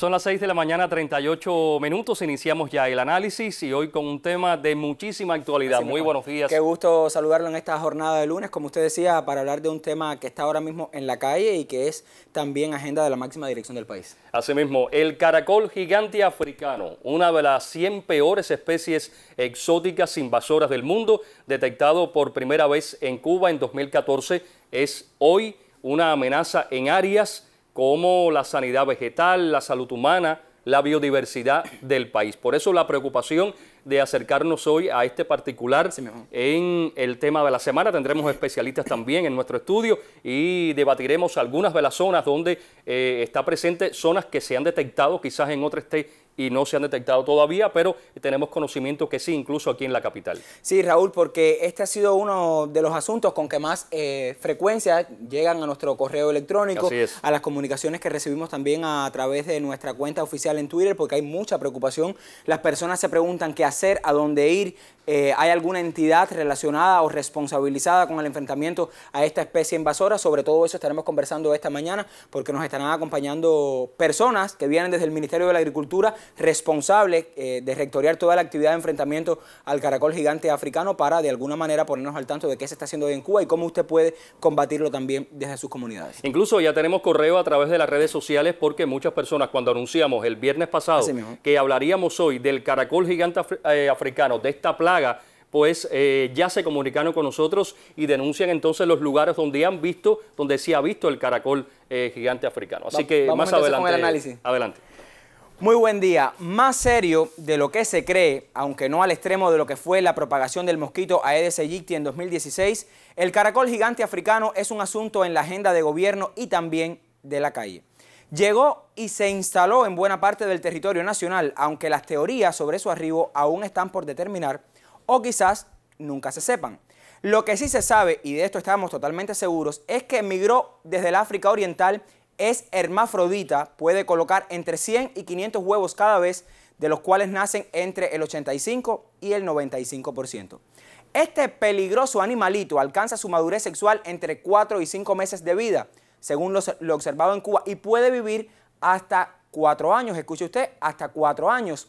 Son las 6 de la mañana, 38 minutos. Iniciamos ya el análisis y hoy con un tema de muchísima actualidad. Muy buenos días. Qué gusto saludarlo en esta jornada de lunes, como usted decía, para hablar de un tema que está ahora mismo en la calle y que es también agenda de la máxima dirección del país. Asimismo, el caracol gigante africano, una de las 100 peores especies exóticas invasoras del mundo, detectado por primera vez en Cuba en 2014, es hoy una amenaza en áreas como la sanidad vegetal, la salud humana, la biodiversidad del país. Por eso la preocupación de acercarnos hoy a este particular en el tema de la semana. Tendremos especialistas también en nuestro estudio y debatiremos algunas de las zonas donde eh, está presente, zonas que se han detectado quizás en otro este y no se han detectado todavía, pero tenemos conocimiento que sí, incluso aquí en la capital. Sí, Raúl, porque este ha sido uno de los asuntos con que más eh, frecuencia llegan a nuestro correo electrónico, a las comunicaciones que recibimos también a, través de nuestra cuenta oficial en Twitter, porque hay mucha preocupación. Las personas se preguntan qué hacer, a dónde ir, eh, ¿Hay alguna entidad relacionada o responsabilizada con el enfrentamiento a esta especie invasora? Sobre todo eso estaremos conversando esta mañana porque nos estarán acompañando personas que vienen desde el Ministerio de la Agricultura, responsable eh, de rectoriar toda la actividad de enfrentamiento al caracol gigante africano para de alguna manera ponernos al tanto de qué se está haciendo hoy en Cuba y cómo usted puede combatirlo también desde sus comunidades. Incluso ya tenemos correo a través de las redes sociales porque muchas personas cuando anunciamos el viernes pasado que hablaríamos hoy del caracol gigante eh, africano, de esta plaga, pues eh, ya se comunicaron con nosotros y denuncian entonces los lugares donde han visto, donde sí ha visto el caracol gigante africano. Así que más adelante. análisis. Adelante. Muy buen día. Más serio de lo que se cree, aunque no al extremo de lo que fue la propagación del mosquito Aedes aegypti en 2016, el caracol gigante africano es un asunto en la agenda de gobierno y también de la calle. Llegó y se instaló en buena parte del territorio nacional, aunque las teorías sobre su arribo aún están por determinar o quizás nunca se sepan. Lo que sí se sabe, y de esto estamos totalmente seguros, es que emigró desde el África Oriental es hermafrodita, puede colocar entre 100 y 500 huevos cada vez, de los cuales nacen entre el 85 y el 95%. Este peligroso animalito alcanza su madurez sexual entre 4 y 5 meses de vida, según lo, observado en Cuba, y puede vivir hasta 4 años, escuche usted, hasta 4 años.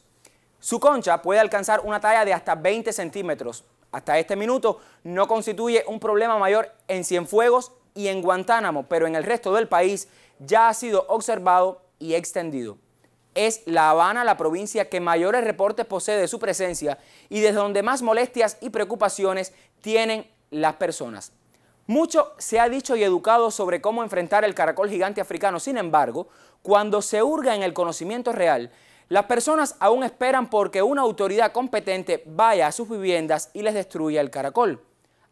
Su concha puede alcanzar una talla de hasta 20 centímetros. Hasta este minuto no constituye un problema mayor en Cienfuegos y en Guantánamo, pero en el resto del país ya ha sido observado y extendido. Es La Habana la provincia que mayores reportes posee de su presencia y desde donde más molestias y preocupaciones tienen las personas. Mucho se ha dicho y educado sobre cómo enfrentar el caracol gigante africano, sin embargo, cuando se hurga en el conocimiento real, las personas aún esperan porque una autoridad competente vaya a sus viviendas y les destruya el caracol.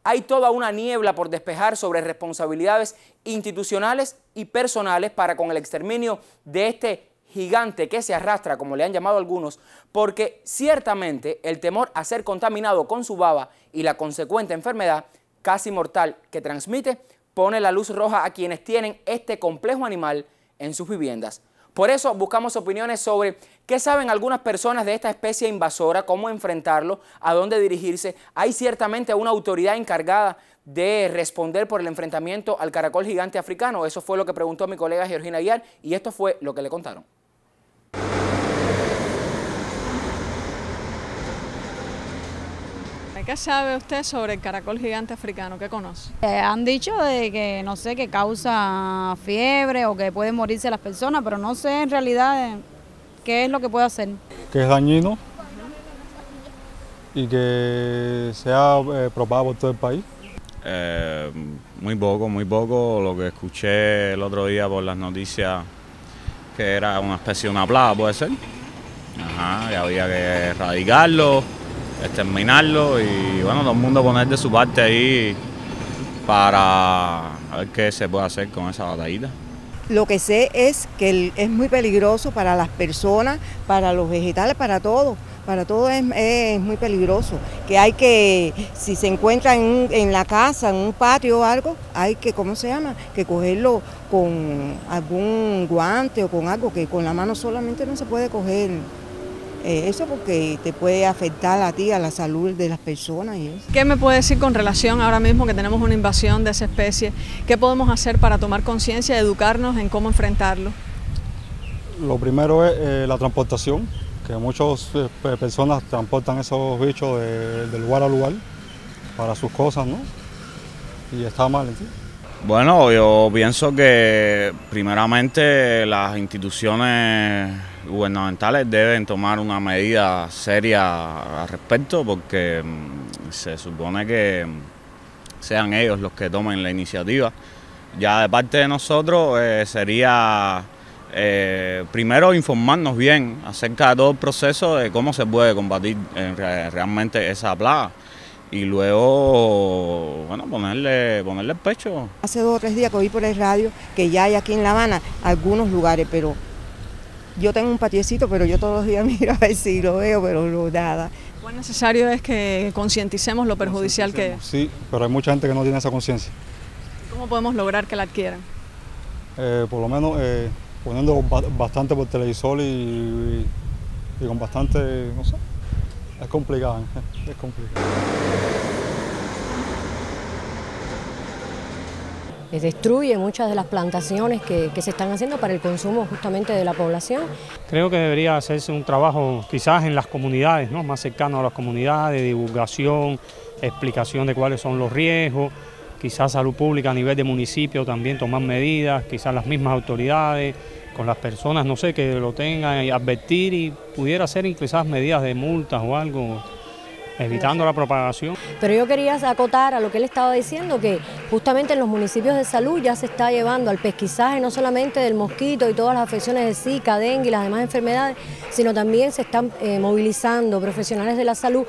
Hay toda una niebla por despejar sobre responsabilidades institucionales y personales para con el exterminio de este gigante que se arrastra, como le han llamado algunos, porque ciertamente el temor a ser contaminado con su baba y la consecuente enfermedad casi mortal que transmite pone la luz roja a quienes tienen este complejo animal en sus viviendas. Por eso buscamos opiniones sobre qué saben algunas personas de esta especie invasora, cómo enfrentarlo, a dónde dirigirse. Hay ciertamente una autoridad encargada de responder por el enfrentamiento al caracol gigante africano. Eso fue lo que preguntó mi colega Georgina Aguiar y esto fue lo que le contaron. ¿Qué sabe usted sobre el caracol gigante africano? ¿Qué conoce? Eh, han dicho de que, no sé, que causa fiebre o que pueden morirse las personas, pero no sé en realidad eh, qué es lo que puede hacer. Que es dañino y que se ha eh, propagado por todo el país. muy poco, muy poco. Lo que escuché el otro día por las noticias, que era una especie de una plaga, puede ser. y había que erradicarlo ...exterminarlo y bueno, todo el mundo poner de su parte ahí para ver qué se puede hacer con esa batallita. Lo que sé es que es muy peligroso para las personas, para los vegetales, para todo. Para todo es, muy peligroso. Que hay que, si se encuentra en, en, la casa, en un patio o algo, hay que, ¿cómo se llama? Que cogerlo con algún guante o con algo, que con la mano solamente no se puede coger eh, eso porque te puede afectar a ti, a la salud de las personas. Y eso. ¿Qué me puede decir con relación ahora mismo que tenemos una invasión de esa especie? ¿Qué podemos hacer para tomar conciencia, educarnos en cómo enfrentarlo? Lo primero es eh, la transportación, que muchas eh, personas transportan esos bichos de, lugar a lugar para sus cosas, ¿no? Y está mal, ¿sí? Bueno, yo pienso que primeramente las instituciones gubernamentales deben tomar una medida seria al respecto porque mm, se supone que mm, sean ellos los que tomen la iniciativa. Ya de parte de nosotros eh, sería eh, primero informarnos bien acerca de todo el proceso de cómo se puede combatir eh, realmente esa plaga y luego, bueno, ponerle, ponerle el pecho. Hace dos o tres días que oí por el radio que ya hay aquí en La Habana algunos lugares, pero yo tengo un patiecito, pero yo todos los días miro a ver si lo veo, pero lo nada. Lo necesario es que concienticemos lo perjudicial que es? Sí, pero hay mucha gente que no tiene esa conciencia. ¿Cómo podemos lograr que la adquieran? Eh, por lo menos eh, poniendo bastante por televisor y, y con bastante, no sé, es complicado, ¿eh? es complicado. destruye muchas de las plantaciones que, se están haciendo para el consumo justamente de la población. Creo que debería hacerse un trabajo quizás en las comunidades, ¿no? más cercano a las comunidades, de divulgación, explicación de cuáles son los riesgos, quizás salud pública a nivel de municipio también tomar medidas, quizás las mismas autoridades, con las personas, no sé, que lo tengan y advertir y pudiera hacer quizás medidas de multas o algo evitando la propagación. Pero yo quería acotar a lo que él estaba diciendo, que justamente en los municipios de salud ya se está llevando al pesquisaje no solamente del mosquito y todas las afecciones de Zika, dengue y las demás enfermedades, sino también se están eh, movilizando profesionales de la salud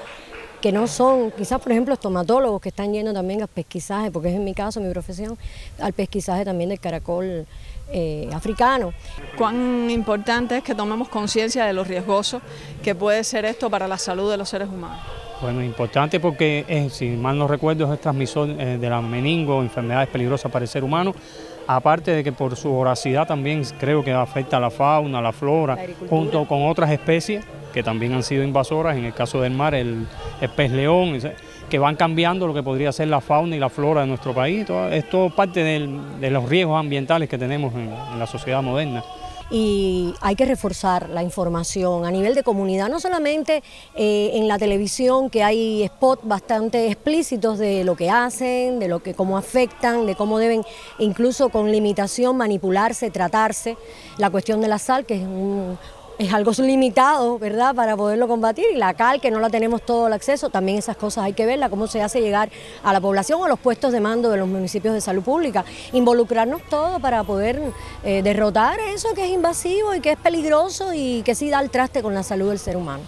que no son, quizás por ejemplo estomatólogos que están yendo también al pesquisaje, porque es en mi caso, mi profesión, al pesquisaje también del caracol eh, africano. Cuán importante es que tomemos conciencia de lo riesgoso que puede ser esto para la salud de los seres humanos. Bueno, importante porque, eh, si mal no recuerdo, es transmisor eh, de las meningo, enfermedades peligrosas para el ser humano, aparte de que por su voracidad también creo que afecta a la fauna, a la flora, junto con otras especies que también han sido invasoras, en el caso del mar, el, pez león, que van cambiando lo que podría ser la fauna y la flora de nuestro país. Todo, es todo parte de los riesgos ambientales que tenemos en la sociedad moderna y hay que reforzar la información a nivel de comunidad, no solamente eh, en la televisión que hay spots bastante explícitos de lo que hacen, de lo que cómo afectan, de cómo deben incluso con limitación manipularse, tratarse, la cuestión de la sal que es un es algo limitado, ¿verdad?, para poderlo combatir. Y la cal, que no la tenemos todo el acceso, también esas cosas hay que verla, cómo se hace llegar a la población o a los puestos de mando de los municipios de salud pública. Involucrarnos todos para poder eh, derrotar eso que es invasivo y que es peligroso y que sí da el traste con la salud del ser humano.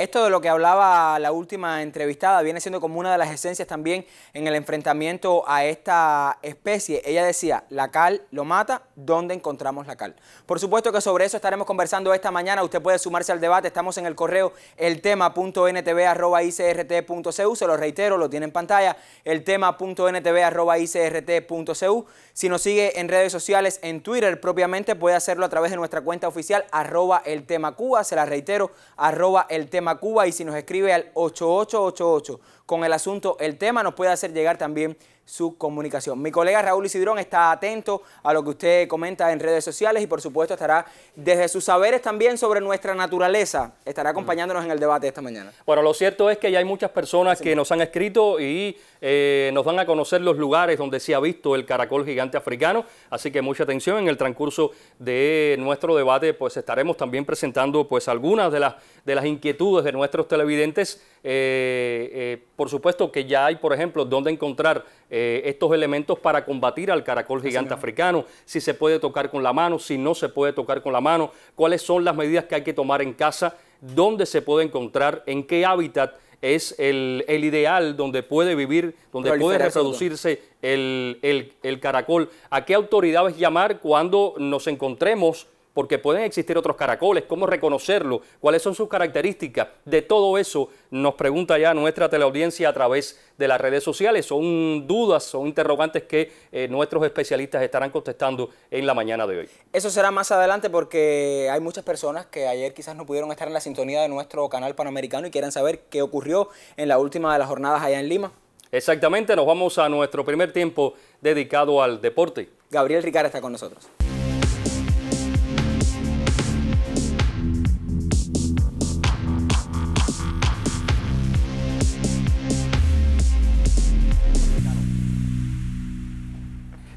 Esto de lo que hablaba la última entrevistada viene siendo como una de las esencias también en el enfrentamiento a esta especie. Ella decía, la cal lo mata, ¿dónde encontramos la cal? Por supuesto que sobre eso estaremos conversando esta mañana. Usted puede sumarse al debate. Estamos en el correo eltema.ntv.icrt.cu. Se lo reitero, lo tiene en pantalla. eltema.ntv.icrt.cu. Si nos sigue en redes sociales, en Twitter propiamente, puede hacerlo a través de nuestra cuenta oficial, arroba eltemacuba. Se la reitero, arroba tema Cuba y si nos escribe al 8888 con el asunto El tema nos puede hacer llegar también su comunicación. Mi colega Raúl Isidrón está atento a lo que usted comenta en redes sociales y por supuesto estará desde sus saberes también sobre nuestra naturaleza, estará acompañándonos en el debate esta mañana. Bueno, lo cierto es que ya hay muchas personas que nos han escrito y eh, nos van a conocer los lugares donde se ha visto el caracol gigante africano, así que mucha atención en el transcurso de nuestro debate, pues estaremos también presentando pues algunas de las, de las inquietudes de nuestros televidentes eh, eh, por supuesto que ya hay, por ejemplo, dónde encontrar eh, estos elementos para combatir al caracol gigante africano, si se puede tocar con la mano, si no se puede tocar con la mano, cuáles son las medidas que hay que tomar en casa, dónde se puede encontrar, en qué hábitat es el, ideal donde puede vivir, donde puede reproducirse el, caracol. ¿A qué autoridades llamar cuando nos encontremos porque pueden existir otros caracoles, cómo reconocerlo, cuáles son sus características. De todo eso nos pregunta ya nuestra teleaudiencia a través de las redes sociales. Son dudas, son interrogantes que eh, nuestros especialistas estarán contestando en la mañana de hoy. Eso será más adelante porque hay muchas personas que ayer quizás no pudieron estar en la sintonía de nuestro canal panamericano y quieran saber qué ocurrió en la última de las jornadas allá en Lima. Exactamente, nos vamos a nuestro primer tiempo dedicado al deporte. Gabriel Ricard está con nosotros.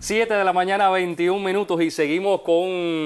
7 de la mañana, 21 minutos y seguimos con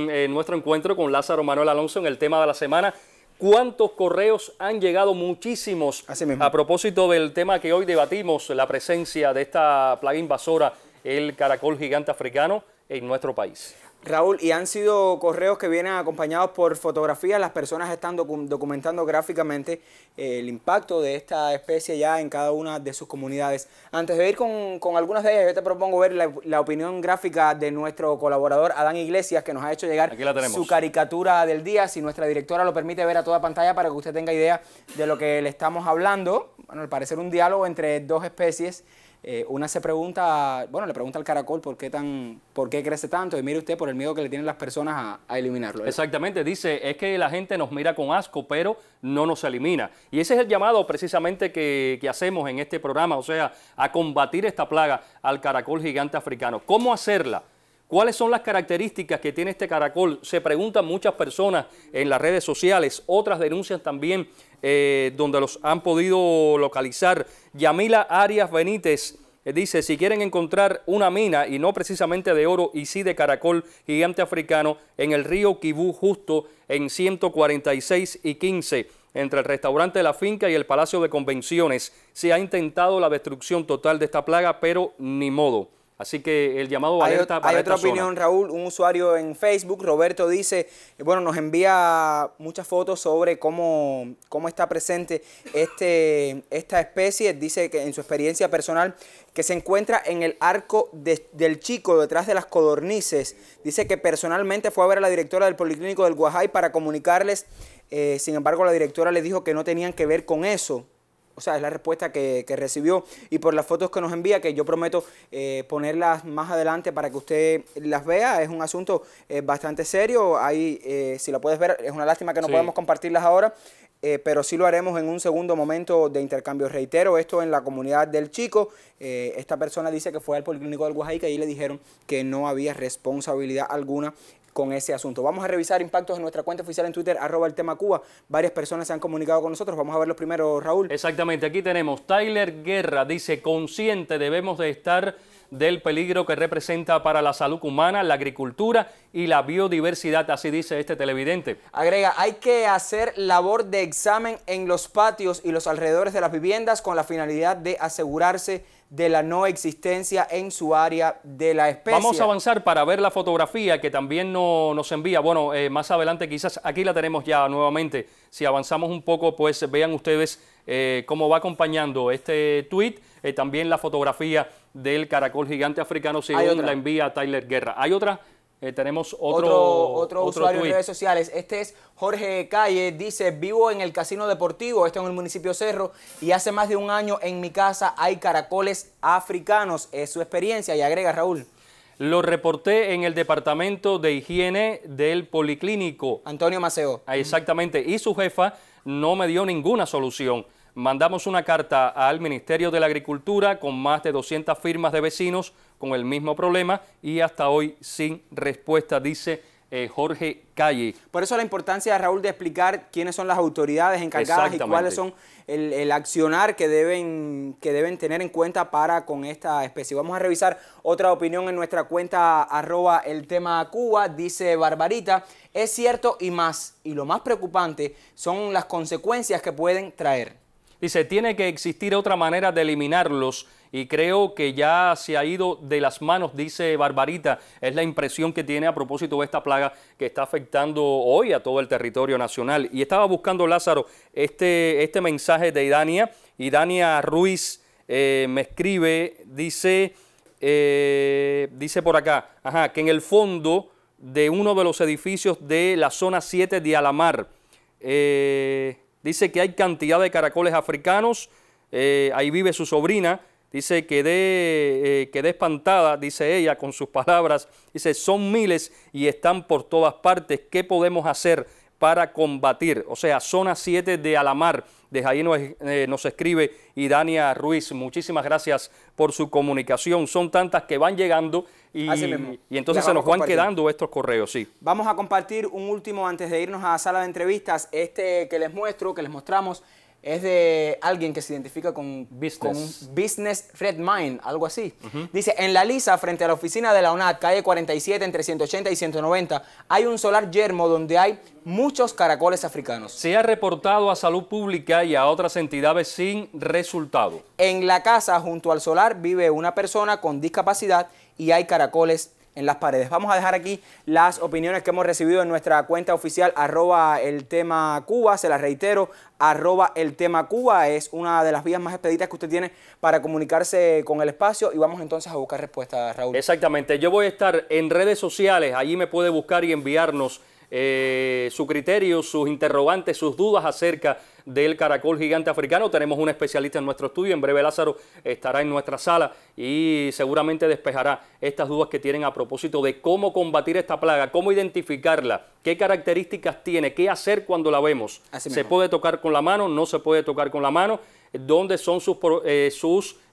eh, nuestro encuentro con Lázaro Manuel Alonso en el tema de la semana. ¿Cuántos correos han llegado? Muchísimos. Así A propósito del tema que hoy debatimos, la presencia de esta plaga invasora, el caracol gigante africano, en nuestro país. Raúl, y han sido correos que vienen acompañados por fotografías, las personas están documentando gráficamente eh, el impacto de esta especie ya en cada una de sus comunidades. Antes de ir con, con algunas de ellas, yo te propongo ver la, la, opinión gráfica de nuestro colaborador Adán Iglesias, que nos ha hecho llegar su caricatura del día. Si nuestra directora lo permite ver a toda pantalla para que usted tenga idea de lo que le estamos hablando. Bueno, al parecer un diálogo entre dos especies. Eh, una se pregunta, bueno, le pregunta al caracol por qué, tan, por qué crece tanto y mire usted por el miedo que le tienen las personas a, eliminarlo. Exactamente, dice, es que la gente nos mira con asco, pero no nos elimina. Y ese es el llamado precisamente que, que hacemos en este programa, o sea, a combatir esta plaga al caracol gigante africano. ¿Cómo hacerla? ¿Cuáles son las características que tiene este caracol? Se preguntan muchas personas en las redes sociales, otras denuncias también eh, donde los han podido localizar. Yamila Arias Benítez eh, dice, si quieren encontrar una mina, y no precisamente de oro, y sí de caracol gigante africano, en el río Kibú, justo en 146 y 15, entre el restaurante de la finca y el Palacio de Convenciones. Se ha intentado la destrucción total de esta plaga, pero ni modo. Así que el llamado va alerta para Hay otra opinión, Raúl. Un usuario en Facebook, Roberto, dice, eh, bueno, nos envía muchas fotos sobre cómo, cómo está presente este, esta especie. Dice que en su experiencia personal que se encuentra en el arco del chico, detrás de las codornices. Dice que personalmente fue a ver a la directora del Policlínico del Guajay para comunicarles. Eh, sin embargo, la directora le dijo que no tenían que ver con eso o sea, es la respuesta que, recibió y por las fotos que nos envía, que yo prometo eh, ponerlas más adelante para que usted las vea, es un asunto eh, bastante serio, ahí eh, si la puedes ver, es una lástima que no podemos compartirlas ahora, pero sí lo haremos en un segundo momento de intercambio. Reitero, esto en la comunidad del chico, esta persona dice que fue al Policlínico del Guajai, que ahí le dijeron que no había responsabilidad alguna con ese asunto. Vamos a revisar impactos en nuestra cuenta oficial en Twitter, arroba el tema Cuba. Varias personas se han comunicado con nosotros. Vamos a ver los primeros, Raúl. Exactamente, aquí tenemos Tyler Guerra, dice, consciente debemos de estar del peligro que representa para la salud humana, la agricultura y la biodiversidad, así dice este televidente. Agrega, hay que hacer labor de examen en los patios y los alrededores de las viviendas con la finalidad de asegurarse de la no existencia en su área de la especie. Vamos a avanzar para ver la fotografía que también nos envía. Bueno, eh, más adelante quizás aquí la tenemos ya nuevamente. Si avanzamos un poco, pues vean ustedes eh, cómo va acompañando este tweet, eh, también la fotografía del caracol gigante africano, según la envía Tyler Guerra. Hay otra eh, tenemos otro, otro, usuario en redes sociales. Este es Jorge Calle. Dice, vivo en el Casino Deportivo, esto en el municipio Cerro, y hace más de un año en mi casa hay caracoles africanos. Es su experiencia y agrega Raúl. Lo reporté en el departamento de higiene del policlínico. Antonio Maceo. Ah, exactamente. Y su jefa no me dio ninguna solución. Mandamos una carta al Ministerio de la Agricultura con más de 200 firmas de vecinos con el mismo problema y hasta hoy sin respuesta, dice eh, Jorge Calle. Por eso la importancia, Raúl, de explicar quiénes son las autoridades encargadas y cuáles son el, accionar que deben, que deben tener en cuenta para con esta especie. Vamos a revisar otra opinión en nuestra cuenta arroba el tema Cuba, dice Barbarita. Es cierto y más, y lo más preocupante son las consecuencias que pueden traer. Dice, tiene que existir otra manera de eliminarlos y creo que ya se ha ido de las manos, dice Barbarita. Es la impresión que tiene a propósito de esta plaga que está afectando hoy a todo el territorio nacional. Y estaba buscando, Lázaro, este, este mensaje de Idania. Idania Ruiz eh, me escribe, dice, eh, dice por acá, que en el fondo de uno de los edificios de la zona 7 de Alamar, eh, Dice que hay cantidad de caracoles africanos. Eh, ahí vive su sobrina. Dice, que eh, de espantada, dice ella con sus palabras. Dice, son miles y están por todas partes. ¿Qué podemos hacer? para combatir. O sea, zona 7 de Alamar. Desde ahí nos, escribe eh, nos, escribe Ruiz. Muchísimas gracias por su comunicación. Son tantas que van llegando y, y entonces se nos van quedando estos correos, sí. Vamos a compartir un último antes de irnos a la sala de entrevistas. Este que les muestro, que les mostramos, es de alguien que se identifica con, business. con business Fred Mine, algo así. Dice, en la Lisa, frente a la oficina de la UNAD, calle 47, entre 180 y 190, hay un solar yermo donde hay muchos caracoles africanos. Se ha reportado a Salud Pública y a otras entidades sin resultado. En la casa, junto al solar, vive una persona con discapacidad y hay caracoles en las paredes. Vamos a dejar aquí las opiniones que hemos recibido en nuestra cuenta oficial, arroba el tema Cuba, se las reitero, arroba el tema Cuba, es una de las vías más expeditas que usted tiene para comunicarse con el espacio y vamos entonces a buscar respuestas, Raúl. Exactamente, yo voy a estar en redes sociales, allí me puede buscar y enviarnos eh, su criterio, sus interrogantes, sus dudas acerca del caracol gigante africano. Tenemos un especialista en nuestro estudio, en breve Lázaro estará en nuestra sala y seguramente despejará estas dudas que tienen a propósito de cómo combatir esta plaga, cómo identificarla, qué características tiene, qué hacer cuando la vemos. se puede tocar con la mano, no se puede tocar con la mano, dónde son sus, eh,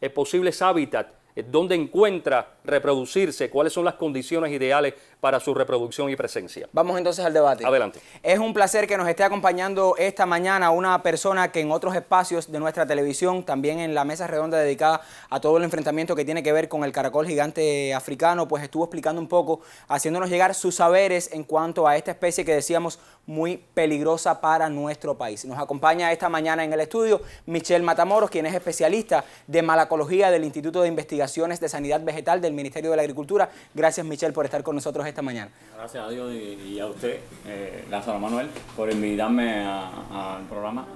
eh, posibles hábitats dónde encuentra reproducirse, cuáles son las condiciones ideales para su reproducción y presencia. Vamos entonces al debate. Adelante. Es un placer que nos esté acompañando esta mañana una persona que en otros espacios de nuestra televisión, también en la mesa redonda dedicada a todo el enfrentamiento que tiene que ver con el caracol gigante africano, pues estuvo explicando un poco, haciéndonos llegar sus saberes en cuanto a esta especie que decíamos muy peligrosa para nuestro país. Nos acompaña esta mañana en el estudio Michelle Matamoros, quien es especialista de malacología del Instituto de Investigaciones de Sanidad Vegetal del Ministerio de la Agricultura. Gracias Michelle por estar con nosotros esta mañana. Gracias a Dios y, a usted, eh, Lázaro Manuel, por invitarme al programa.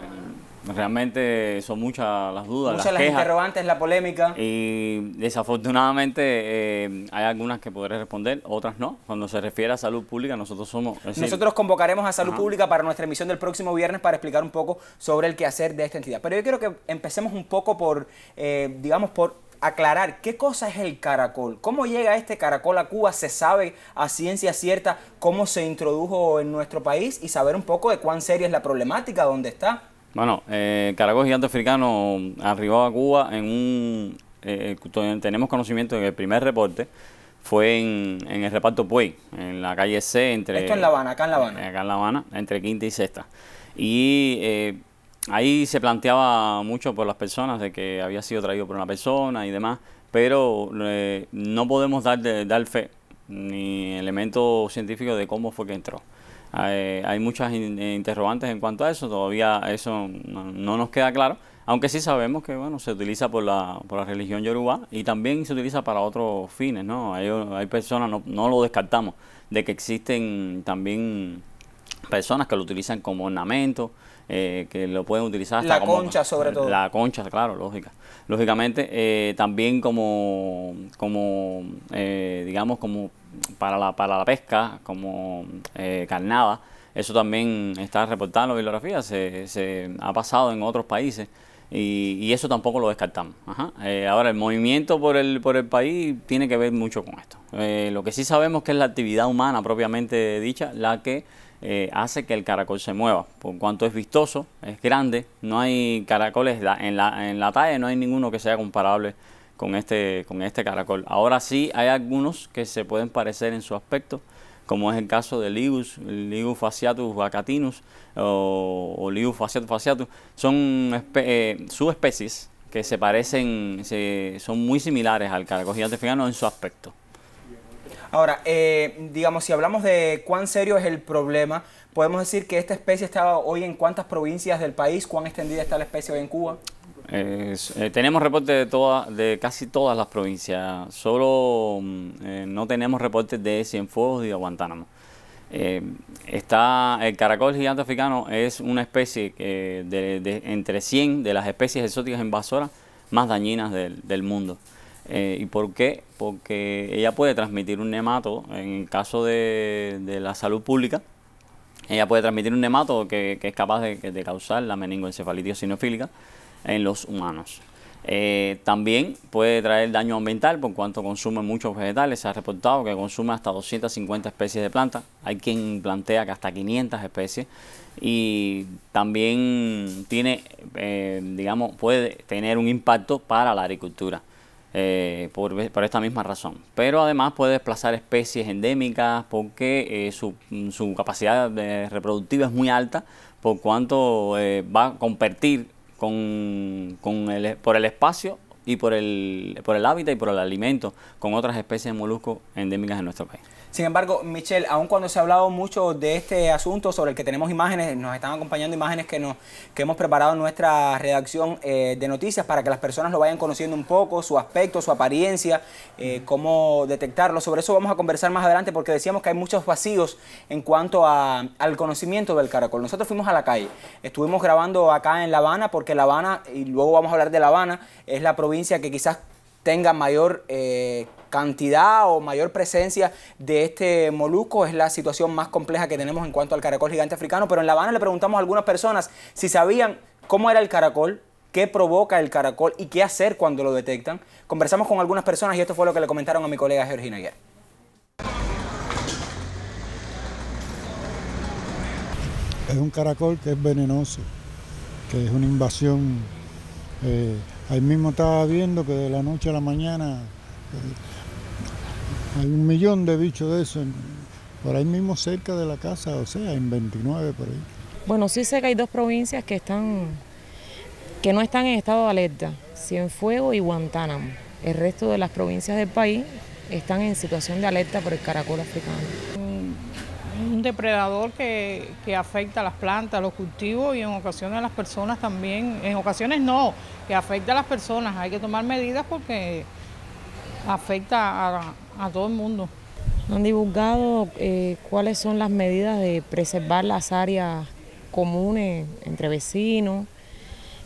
Eh, realmente son muchas las dudas, muchas las, las interrogantes, la polémica. Y desafortunadamente eh, hay algunas que podré responder, otras no. Cuando se refiere a salud pública, nosotros somos... nosotros convocaremos a salud pública para nuestra emisión del próximo viernes para explicar un poco sobre el quehacer de esta entidad. Pero yo quiero que empecemos un poco por, eh, digamos, por aclarar qué cosa es el caracol, cómo llega este caracol a Cuba, se sabe a ciencia cierta cómo se introdujo en nuestro país y saber un poco de cuán seria es la problemática, dónde está. Bueno, eh, caracol gigante africano arribó a Cuba en un... Eh, tenemos conocimiento en el primer reporte fue en, el reparto Puey, en la calle C, entre... Esto en La Habana, acá en La Habana. Acá en La Habana, entre quinta y sexta. Y eh, ahí se planteaba mucho por las personas de que había sido traído por una persona y demás, pero eh, no podemos dar, dar fe ni elemento científico de cómo fue que entró. hay muchas eh, interrogantes en cuanto a eso, todavía eso no, nos queda claro, aunque sí sabemos que bueno se utiliza por la, por la religión yoruba y también se utiliza para otros fines, ¿no? Hay, hay personas, no, no lo descartamos, de que existen también personas que lo utilizan como ornamento, eh, que lo pueden utilizar hasta la concha sobre todo la concha claro lógica lógicamente eh, también como como eh, digamos como para la para la pesca como carnada eso también está reportado en la bibliografía se, ha pasado en otros países y, eso tampoco lo descartamos ahora el movimiento por el por el país tiene que ver mucho con esto lo que sí sabemos que es la actividad humana propiamente dicha la que eh, hace que el caracol se mueva. Por cuanto es vistoso, es grande, no hay caracoles en la, en la talla, no hay ninguno que sea comparable con este, con este caracol. Ahora sí hay algunos que se pueden parecer en su aspecto, como es el caso del Ligus, Ligus faciatus vacatinus o, Ligus faciatus faciatus, son eh, subespecies que se parecen, se, son muy similares al caracol gigante en su aspecto. Ahora, eh, digamos, si hablamos de cuán serio es el problema, podemos decir que esta especie está hoy en cuántas provincias del país, cuán extendida está la especie hoy en Cuba. Eh, tenemos reportes de, toda, de casi todas las provincias, solo mm, eh, no tenemos reportes de Cienfuegos y de Guantánamo. está el caracol gigante africano es una especie de, entre 100 de las especies exóticas invasoras más dañinas del mundo. Eh, ¿Y por qué? Porque ella puede transmitir un nemato, en el caso de, la salud pública, ella puede transmitir un nemato que, es capaz de, causar la meningoencefalitis sinofílica en los humanos. Eh, también puede traer daño ambiental por cuanto consume muchos vegetales. Se ha reportado que consume hasta 250 especies de plantas. Hay quien plantea que hasta 500 especies. Y también tiene, eh, digamos, puede tener un impacto para la agricultura. Eh, por, por, esta misma razón. Pero además puede desplazar especies endémicas porque eh, su, capacidad de eh, reproductiva es muy alta por cuanto va a competir con, el, por el espacio y por el, por el hábitat y por el alimento con otras especies de moluscos endémicas en nuestro país. Sin embargo, Michelle, aun cuando se ha hablado mucho de este asunto sobre el que tenemos imágenes, nos están acompañando imágenes que, nos, que hemos preparado en nuestra redacción eh, de noticias para que las personas lo vayan conociendo un poco, su aspecto, su apariencia, eh, cómo detectarlo. Sobre eso vamos a conversar más adelante porque decíamos que hay muchos vacíos en cuanto al conocimiento del caracol. Nosotros fuimos a la calle, estuvimos grabando acá en La Habana porque La Habana, y luego vamos a hablar de La Habana, es la provincia que quizás tenga mayor... Eh, cantidad o mayor presencia de este molusco. Es la situación más compleja que tenemos en cuanto al caracol gigante africano. Pero en La Habana le preguntamos a algunas personas si sabían cómo era el caracol, qué provoca el caracol y qué hacer cuando lo detectan. Conversamos con algunas personas y esto fue lo que le comentaron a mi colega Georgina ayer. Es un caracol que es venenoso, que es una invasión. Eh, ahí mismo estaba viendo que de la noche a la mañana eh, hay un millón de bichos de eso por ahí mismo cerca de la casa, o sea, en 29 por ahí. Bueno, sí sé que hay dos provincias que están que no están en estado de alerta, Cienfuegos y Guantánamo. El resto de las provincias del país están en situación de alerta por el caracol africano. Un, depredador que, que afecta a las plantas, los cultivos y en ocasiones a las personas también. En ocasiones no, que afecta a las personas. Hay que tomar medidas porque afecta a, a todo el mundo. Han divulgado eh, cuáles son las medidas de preservar las áreas comunes entre vecinos,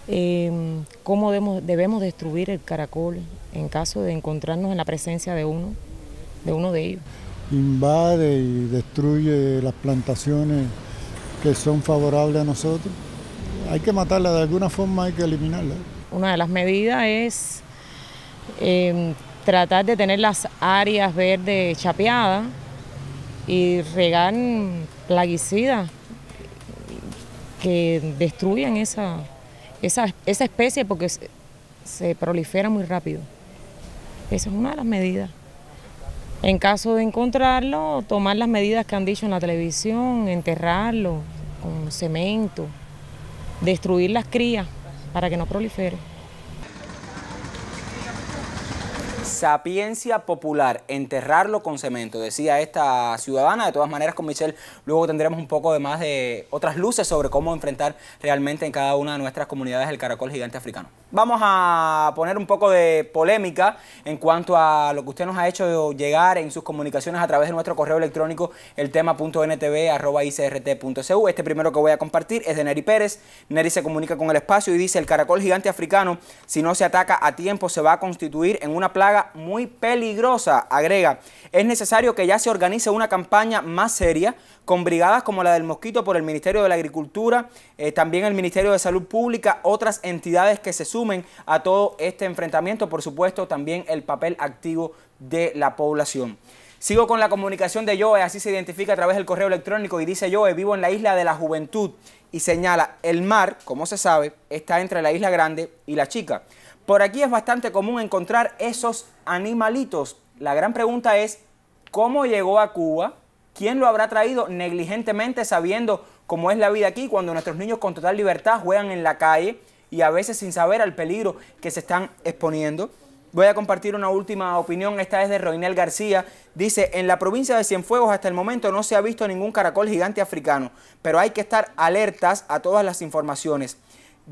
em, cómo debemos, destruir el caracol en caso de encontrarnos en la presencia de uno, de uno de ellos. Invade y destruye las plantaciones que son favorables a nosotros. Hay que matarla, de alguna forma hay que eliminarla. Una de las medidas es em, tratar de tener las áreas verdes chapeadas y regar plaguicidas que destruyan esa, esa, especie porque se, se, prolifera muy rápido. Esa es una de las medidas. En caso de encontrarlo, tomar las medidas que han dicho en la televisión, enterrarlo con cemento, destruir las crías para que no prolifere. Sapiencia popular, enterrarlo con cemento, decía esta ciudadana. De todas maneras, con Michelle luego tendremos un poco de más de otras luces sobre cómo enfrentar realmente en cada una de nuestras comunidades el caracol gigante africano vamos a poner un poco de polémica en cuanto a lo que usted nos ha hecho llegar en sus comunicaciones a través de nuestro correo electrónico, el tema.ntv.icrt.cu. Este primero que voy a compartir es de Neri Pérez. Neri se comunica con el espacio y dice, el caracol gigante africano, si no se ataca a tiempo, se va a constituir en una plaga muy peligrosa. Agrega, es necesario que ya se organice una campaña más seria con brigadas como la del mosquito por el Ministerio de la Agricultura, eh, también el Ministerio de Salud Pública, otras entidades que se suben a todo este enfrentamiento, por supuesto también el papel activo de la población. Sigo con la comunicación de Joe, así se identifica a través del correo electrónico y dice Joe, vivo en la isla de la juventud y señala, el mar, como se sabe, está entre la isla grande y la chica. Por aquí es bastante común encontrar esos animalitos. La gran pregunta es, ¿cómo llegó a Cuba? ¿Quién lo habrá traído negligentemente sabiendo cómo es la vida aquí cuando nuestros niños con total libertad juegan en la calle? y a veces sin saber al peligro que se están exponiendo. Voy a compartir una última opinión, esta es de Roinel García. Dice, en la provincia de Cienfuegos hasta el momento no se ha visto ningún caracol gigante africano, pero hay que estar alertas a todas las informaciones,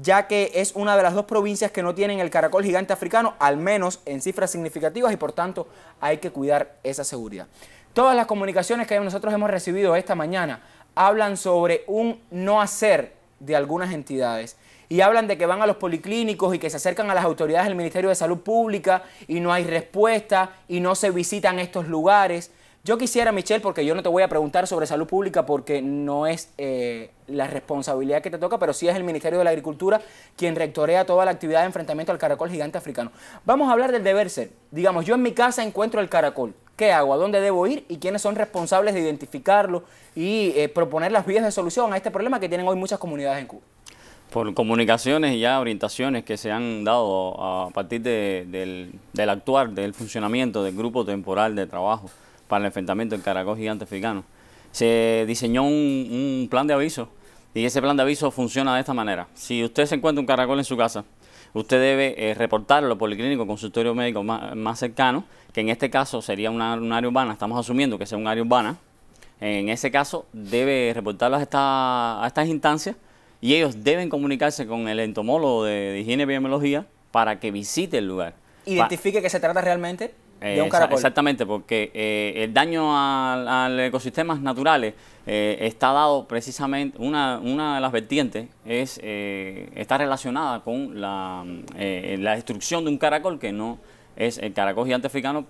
ya que es una de las dos provincias que no tienen el caracol gigante africano, al menos en cifras significativas, y por tanto hay que cuidar esa seguridad. Todas las comunicaciones que nosotros hemos recibido esta mañana hablan sobre un no hacer de algunas entidades y hablan de que van a los policlínicos y que se acercan a las autoridades del Ministerio de Salud Pública y no hay respuesta y no se visitan estos lugares. Yo quisiera, Michelle, porque yo no te voy a preguntar sobre salud pública porque no es eh, la responsabilidad que te toca, pero sí es el Ministerio de la Agricultura quien rectorea toda la actividad de enfrentamiento al caracol gigante africano. Vamos a hablar del deber ser. Digamos, yo en mi casa encuentro el caracol. ¿Qué hago? ¿A dónde debo ir? ¿Y quiénes son responsables de identificarlo y eh, proponer las vías de solución a este problema que tienen hoy muchas comunidades en Cuba? por comunicaciones y ya orientaciones que se han dado a partir del, actuar, del funcionamiento del grupo temporal de trabajo para el enfrentamiento del caracol gigante africano. Se diseñó un, plan de aviso y ese plan de aviso funciona de esta manera. Si usted se encuentra un caracol en su casa, usted debe eh, reportarlo al policlínico, consultorio médico más, cercano, que en este caso sería un área urbana, estamos asumiendo que sea un área urbana. En ese caso debe reportarlo a, a estas instancias y ellos deben comunicarse con el entomólogo de, higiene y epidemiología para que visite el lugar. ¿Identifique que se trata realmente de un caracol? Exactamente, porque eh, el daño al ecosistemas naturales eh, está dado precisamente, una, de las vertientes es, eh, está relacionada con la, la destrucción de un caracol que no es el caracol gigante africano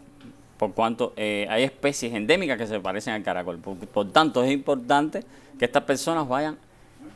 por cuanto hay especies endémicas que se parecen al caracol. por, tanto, es importante que estas personas vayan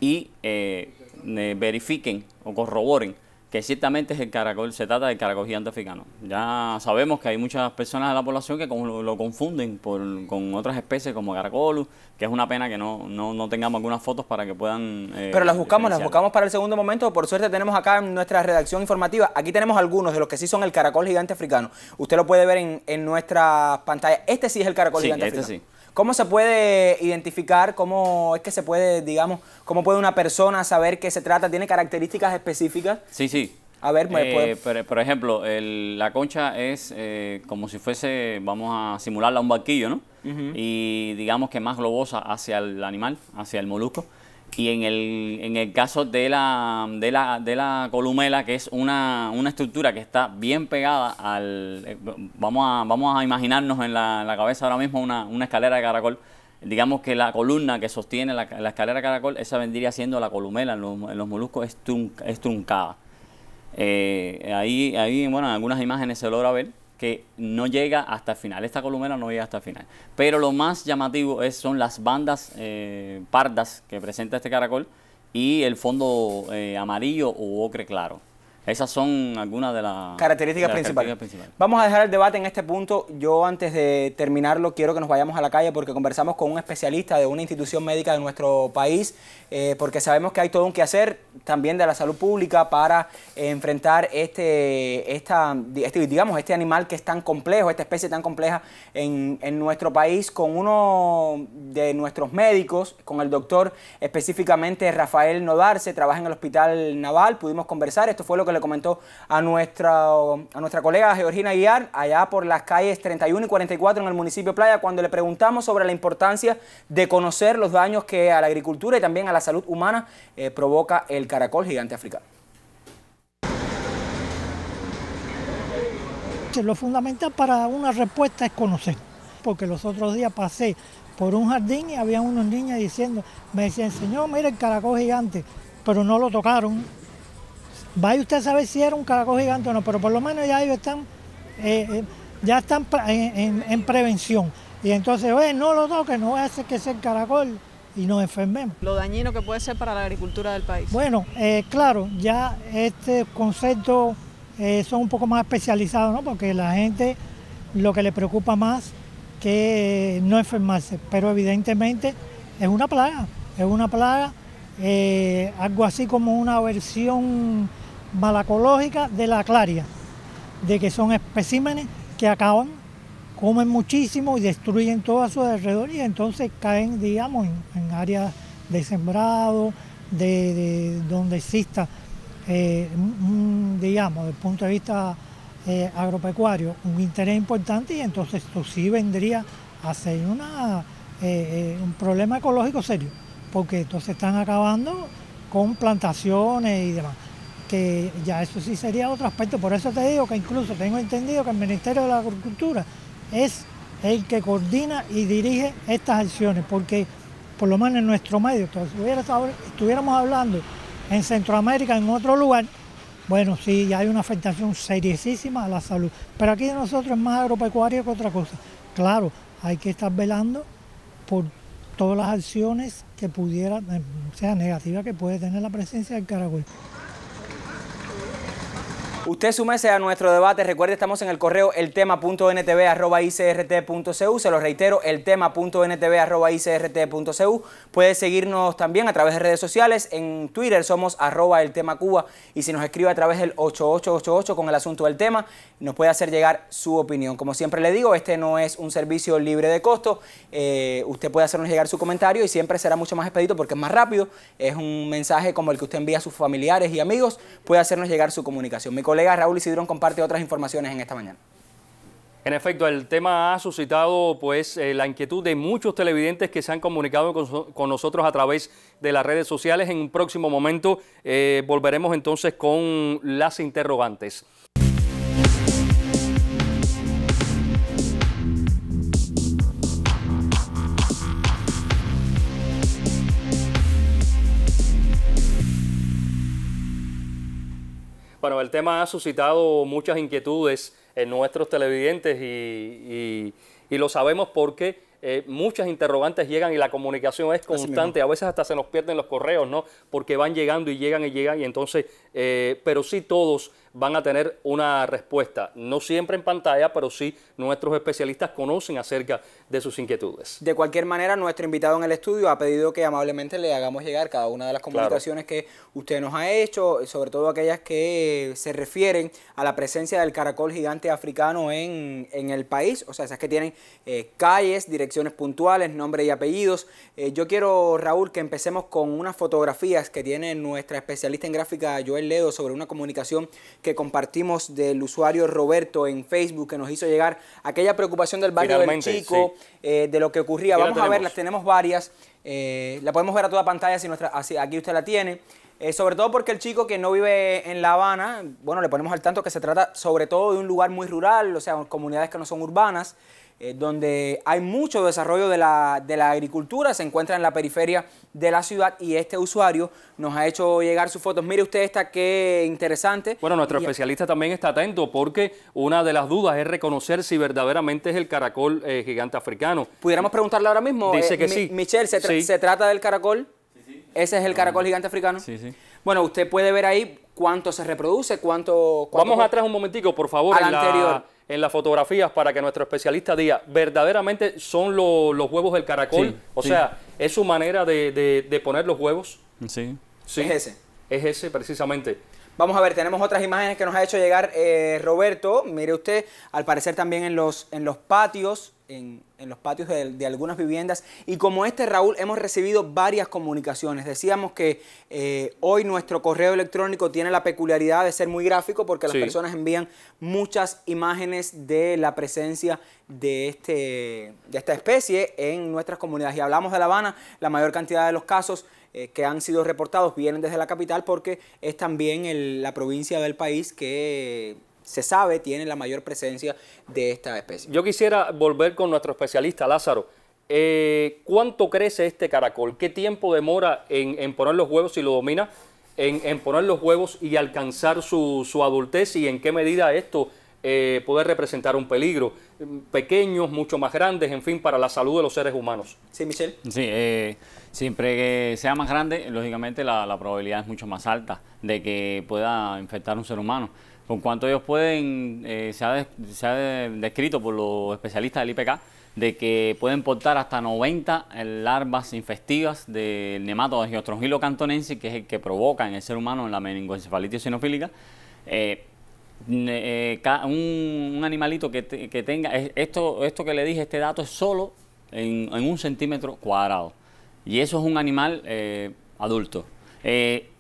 y eh, verifiquen o corroboren que ciertamente es el caracol, se trata del caracol gigante africano. Ya sabemos que hay muchas personas de la población que lo, confunden con otras especies como caracolus, que es una pena que no, no, no tengamos algunas fotos para que puedan... Eh, Pero las buscamos, las buscamos para el segundo momento. Por suerte tenemos acá en nuestra redacción informativa, aquí tenemos algunos de los que sí son el caracol gigante africano. Usted lo puede ver en, en nuestra pantalla. Este sí es el caracol gigante este Sí. ¿Cómo se puede identificar? ¿Cómo es que se puede, digamos, cómo puede una persona saber qué se trata? ¿Tiene características específicas? Sí, sí. A ver, pues, eh, pues. por, ejemplo, la concha es eh, como si fuese, vamos a simularla a un barquillo, ¿no? Y digamos que más globosa hacia el animal, hacia el molusco. Y en el, en el caso de la, de, la, de la columela, que es una, una estructura que está bien pegada al... Eh, vamos a, vamos a imaginarnos en la, cabeza ahora mismo una, escalera de caracol. Digamos que la columna que sostiene la, escalera de caracol, esa vendría siendo la columela en los, moluscos, es, truncada. Eh, ahí, ahí, bueno, en algunas imágenes se logra ver que no llega hasta el final. Esta columela no llega hasta el final. Pero lo más llamativo es, son las bandas eh, pardas que presenta este caracol y el fondo eh, amarillo o ocre claro. Esas son algunas de las características, principales. Vamos a dejar el debate en este punto. Yo antes de terminarlo quiero que nos vayamos a la calle porque conversamos con un especialista de una institución médica de nuestro país, eh, porque sabemos que hay todo un que hacer también de la salud pública para enfrentar este, esta, este, digamos, este animal que es tan complejo, esta especie tan compleja en, nuestro país, con uno de nuestros médicos, con el doctor específicamente Rafael Nodarse, trabaja en el Hospital Naval, pudimos conversar, esto fue lo que le comentó a nuestra, a nuestra colega Georgina Guiar, allá por las calles 31 y 44 en el municipio Playa, cuando le preguntamos sobre la importancia de conocer los daños que a la agricultura y también a la salud humana eh, provoca el caracol gigante africano. Lo fundamental para una respuesta es conocer, porque los otros días pasé por un jardín y había unos niños diciendo, me decían, señor, mire el caracol gigante, pero no lo tocaron, Vaya usted a saber si era un caracol gigante o no, pero por lo menos ya ellos están, eh, eh, ya están en, prevención. Y entonces, oye, no lo toques, no hace que sea el caracol y nos enfermemos. Lo dañino que puede ser para la agricultura del país. Bueno, eh, claro, ya este concepto son un poco más especializados, ¿no? Porque la gente lo que le preocupa más que no enfermarse, pero evidentemente es una plaga, es una plaga, algo así como una versión ...malacológica de la claria, de que son especímenes que acaban, comen muchísimo y destruyen todo a su alrededor y entonces caen, digamos, en, áreas de sembrado, de, donde exista, eh, digamos, desde el punto de vista eh, agropecuario, un interés importante y entonces esto sí vendría a ser eh, un problema ecológico serio, porque entonces están acabando con plantaciones y demás ya eso sí sería otro aspecto. Por eso te digo que incluso tengo entendido que el Ministerio de la Agricultura es el que coordina y dirige estas acciones, porque por lo menos en nuestro medio, si estuviéramos hablando en Centroamérica, en otro lugar, bueno, sí, hay una afectación seriosísima a la salud, pero aquí de nosotros es más agropecuario que otra cosa. Claro, hay que estar velando por todas las acciones que pudiera, eh, sea negativa que puede tener la presencia del caracol. Usted sumese a nuestro debate. Recuerde, estamos en el correo el eltema.ntv.icrt.cu. Se lo reitero, el eltema.ntv.icrt.cu. Puede seguirnos también a través de redes sociales. En Twitter somos arroba eltemacuba. Y si nos escribe a través del 8888 con el asunto del tema, nos puede hacer llegar su opinión. Como siempre le digo, este no es un servicio libre de costo. Eh, usted puede hacernos llegar su comentario y siempre será mucho más expedito porque es más rápido. Es un mensaje como el que usted envía a sus familiares y amigos. Puede hacernos llegar su comunicación colega Raúl Isidrón comparte otras informaciones en esta mañana. En efecto, el tema ha suscitado pues eh, la inquietud de muchos televidentes que se han comunicado con, nosotros a través de las redes sociales. En un próximo momento eh, volveremos entonces con las interrogantes. Bueno, el tema ha suscitado muchas inquietudes en nuestros televidentes y, lo sabemos porque eh, muchas interrogantes llegan y la comunicación es constante. A veces hasta se nos pierden los correos, ¿no? Porque van llegando y llegan y llegan y entonces, eh, pero sí todos van a tener una respuesta. No siempre en pantalla, pero sí nuestros especialistas conocen acerca de sus inquietudes. De cualquier manera, nuestro invitado en el estudio ha pedido que amablemente le hagamos llegar cada una de las comunicaciones que usted nos ha hecho, sobre todo aquellas que se refieren a la presencia del caracol gigante africano en, en el país, o sea, esas que tienen eh, calles, direcciones puntuales, nombre y apellidos. Eh, yo quiero, Raúl, que empecemos con unas fotografías que tiene nuestra especialista en gráfica, Joel Ledo, sobre una comunicación que compartimos del usuario Roberto en Facebook que nos hizo llegar aquella preocupación del barrio del Chico, eh, de lo que ocurría. Vamos a ver, las tenemos varias. Eh, la podemos ver a toda pantalla si nuestra, así, aquí usted la tiene. Eh, sobre todo porque el chico que no vive en La Habana, bueno, le ponemos al tanto que se trata sobre todo de un lugar muy rural, o sea, comunidades que no son urbanas. Eh, donde hay mucho desarrollo de la, agricultura, se encuentra en la periferia de la ciudad y este usuario nos ha hecho llegar sus fotos. Mire usted esta, qué interesante. Bueno, nuestro especialista también está atento porque una de las dudas es reconocer si verdaderamente es el caracol eh, gigante africano. Pudiéramos preguntarle ahora mismo, Dice eh, que sí. Michelle, ¿se, ¿se trata del caracol? Sí, ¿Ese es el ah. caracol gigante africano? Sí, sí. Bueno, usted puede ver ahí cuánto se reproduce, cuánto... Vamos atrás un momentico, por favor. Al anterior en las fotografías para que nuestro especialista diga, verdaderamente son los huevos del caracol. o sea, es su manera de, poner los huevos. Sí. sí. Es ese. Es ese, precisamente. Vamos a ver, tenemos otras imágenes que nos ha hecho llegar eh, Roberto. Mire usted, al parecer también en los, en los patios en, los patios de, algunas viviendas. Y como este, Raúl, hemos recibido varias comunicaciones. Decíamos que eh, hoy nuestro correo electrónico tiene la peculiaridad de ser muy gráfico porque las personas envían muchas imágenes de la presencia de, este, de esta especie en nuestras comunidades. Y hablamos de La Habana, la mayor cantidad de los casos eh, que han sido reportados vienen desde la capital porque es también la provincia del país que se sabe tiene la mayor presencia de esta especie. Yo quisiera volver con nuestro especialista Lázaro. Eh, ¿Cuánto crece este caracol? ¿Qué tiempo demora en, poner los huevos si lo domina? En, poner los huevos y alcanzar su, adultez y en qué medida esto eh, puede representar un peligro. Pequeños, mucho más grandes, en fin, para la salud de los seres humanos. Sí, Michelle. Sí, eh, siempre que sea más grande, lógicamente la, la probabilidad es mucho más alta de que pueda infectar un ser humano. Por cuanto ellos pueden, eh, se, ha, descrito por los especialistas del IPK, de que pueden portar hasta 90 larvas infectivas del nematodo geostrongilo cantonense, que es el que provoca en el ser humano la meningoencefalitis sinofílica. Eh, eh, un, animalito que, tenga, esto, esto que le dije, este dato es solo en, un centímetro cuadrado. Y eso es un animal adulto.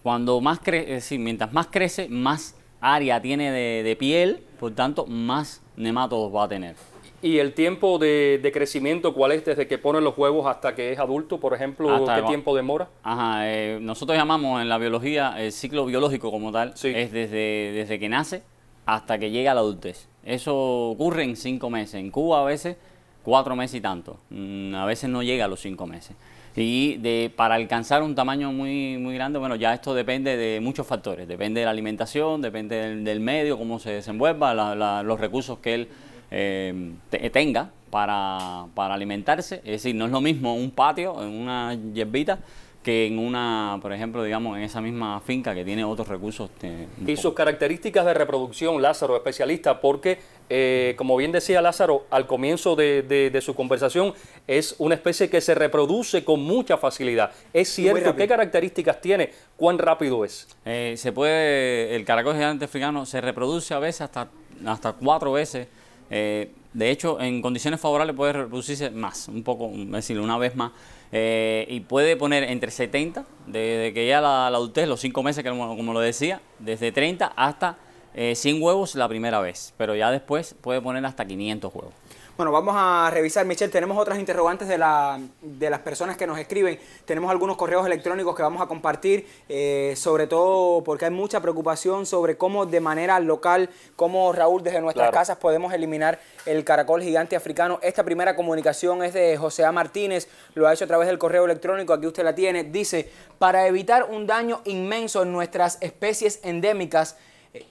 cuando más crece, mientras más crece, más área tiene de, piel, por tanto, más nematodos va a tener. ¿Y el tiempo de, crecimiento cuál es desde que ponen los huevos hasta que es adulto, por ejemplo? Hasta ¿Qué tiempo demora? Ajá, eh, nosotros llamamos en la biología el ciclo biológico como tal, es desde, desde que nace hasta que llega a la adultez. Eso ocurre en cinco meses. En Cuba a veces cuatro meses y tanto. Mm, a veces no llega a los cinco meses. Y de, para alcanzar un tamaño muy, muy grande, bueno, ya esto depende de muchos factores. Depende de la alimentación, depende del, medio, cómo se desenvuelva, los recursos que él eh, tenga para, alimentarse. Es decir, no es lo mismo un patio, en una hierbita, que en una, por ejemplo, digamos, en esa misma finca que tiene otros recursos. Este, y sus características de reproducción, Lázaro, especialista, porque, eh, como bien decía Lázaro al comienzo de, su conversación, es una especie que se reproduce con mucha facilidad. ¿Es cierto? ¿Qué características tiene? ¿Cuán rápido es? Eh, se puede, el caracol gigante africano se reproduce a veces hasta, hasta cuatro veces. Eh, de hecho, en condiciones favorables puede reproducirse más, un poco, es decir, una vez más. Eh, y puede poner entre 70, desde que ya la, la adultez, los 5 meses, que como, lo decía, desde 30 hasta 100 eh, huevos la primera vez, pero ya después puede poner hasta 500 huevos. Bueno, vamos a revisar, Michelle, tenemos otras interrogantes de, la, de las personas que nos escriben, tenemos algunos correos electrónicos que vamos a compartir, eh, sobre todo porque hay mucha preocupación sobre cómo de manera local, cómo Raúl desde nuestras casas podemos eliminar el caracol gigante africano. Esta primera comunicación es de José A. Martínez, lo ha hecho a través del correo electrónico, aquí usted la tiene, dice, para evitar un daño inmenso en nuestras especies endémicas,